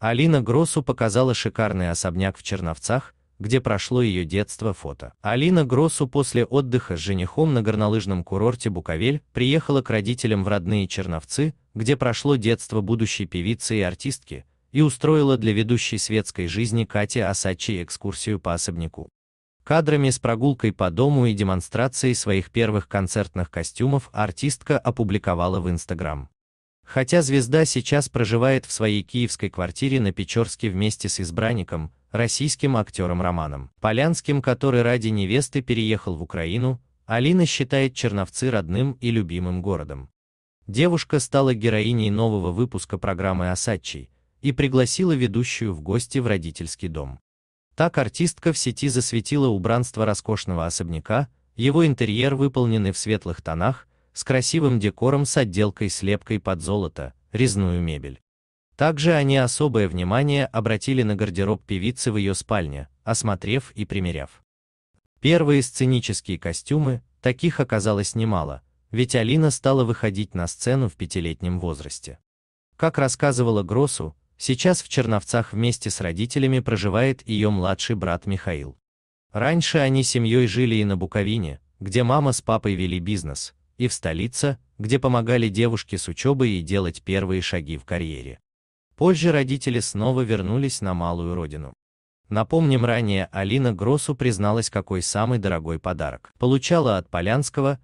Алина Гросу показала шикарный особняк в Черновцах, где прошло ее детство фото. Алина Гросу после отдыха с женихом на горнолыжном курорте Буковель приехала к родителям в родные Черновцы, где прошло детство будущей певицы и артистки, и устроила для ведущей светской жизни Кати Асачи экскурсию по особняку. Кадрами с прогулкой по дому и демонстрацией своих первых концертных костюмов артистка опубликовала в Инстаграм. Хотя звезда сейчас проживает в своей киевской квартире на Печорске вместе с избранником, российским актером Романом Полянским, который ради невесты переехал в Украину, Алина считает Черновцы родным и любимым городом. Девушка стала героиней нового выпуска программы «Осадчий» и пригласила ведущую в гости в родительский дом. Так артистка в сети засветила убранство роскошного особняка, его интерьер выполнены в светлых тонах, с красивым декором с отделкой слепкой под золото, резную мебель. Также они особое внимание обратили на гардероб певицы в ее спальне, осмотрев и примеряв. Первые сценические костюмы, таких оказалось немало, ведь Алина стала выходить на сцену в пятилетнем возрасте. Как рассказывала Гросу, сейчас в Черновцах вместе с родителями проживает ее младший брат Михаил. Раньше они семьей жили и на Буковине, где мама с папой вели бизнес, и в столице, где помогали девушке с учебой и делать первые шаги в карьере. Позже родители снова вернулись на малую родину. Напомним ранее, Алина Гросу призналась, какой самый дорогой подарок получала от Полянского,